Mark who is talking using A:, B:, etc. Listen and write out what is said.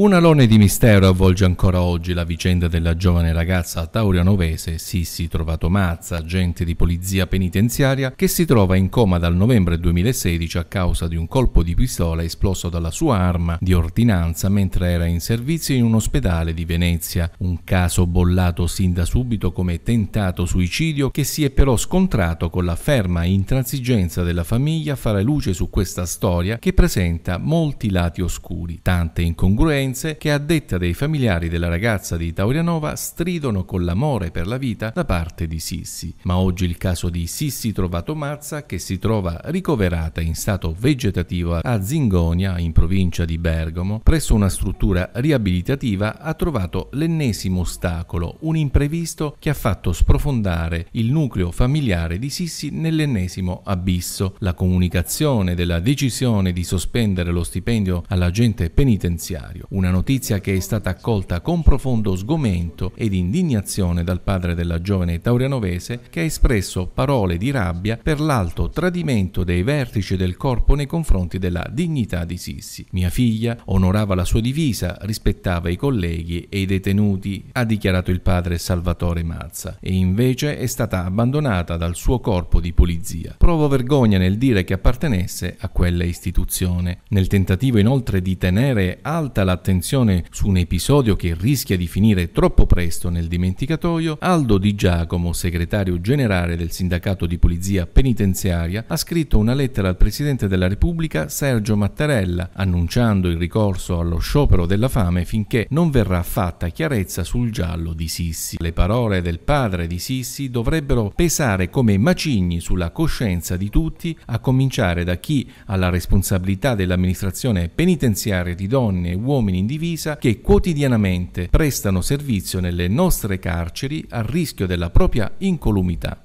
A: Un alone di mistero avvolge ancora oggi la vicenda della giovane ragazza taurianovese Sissi Trovato Mazza, agente di polizia penitenziaria, che si trova in coma dal novembre 2016 a causa di un colpo di pistola esploso dalla sua arma di ordinanza mentre era in servizio in un ospedale di Venezia. Un caso bollato sin da subito come tentato suicidio che si è però scontrato con la ferma intransigenza della famiglia a fare luce su questa storia che presenta molti lati oscuri, tante incongruenze sofferenze che a detta dei familiari della ragazza di Taurianova stridono con l'amore per la vita da parte di Sissi. Ma oggi il caso di Sissi Trovato Mazza che si trova ricoverata in stato vegetativo a Zingonia in provincia di Bergamo presso una struttura riabilitativa ha trovato l'ennesimo ostacolo, un imprevisto che ha fatto sprofondare il nucleo familiare di Sissi nell'ennesimo abisso. La comunicazione della decisione di sospendere lo stipendio all'agente penitenziario una notizia che è stata accolta con profondo sgomento ed indignazione dal padre della giovane taurianovese che ha espresso parole di rabbia per l'alto tradimento dei vertici del corpo nei confronti della dignità di Sissi. Mia figlia onorava la sua divisa, rispettava i colleghi e i detenuti, ha dichiarato il padre Salvatore Mazza, e invece è stata abbandonata dal suo corpo di polizia. Provo vergogna nel dire che appartenesse a quella istituzione. Nel tentativo inoltre di tenere alta la l'attenzione su un episodio che rischia di finire troppo presto nel dimenticatoio, Aldo Di Giacomo, segretario generale del sindacato di polizia penitenziaria, ha scritto una lettera al Presidente della Repubblica Sergio Mattarella annunciando il ricorso allo sciopero della fame finché non verrà fatta chiarezza sul giallo di Sissi. Le parole del padre di Sissi dovrebbero pesare come macigni sulla coscienza di tutti, a cominciare da chi ha la responsabilità dell'amministrazione penitenziaria di donne e uomini uomini in divisa che quotidianamente prestano servizio nelle nostre carceri a rischio della propria incolumità.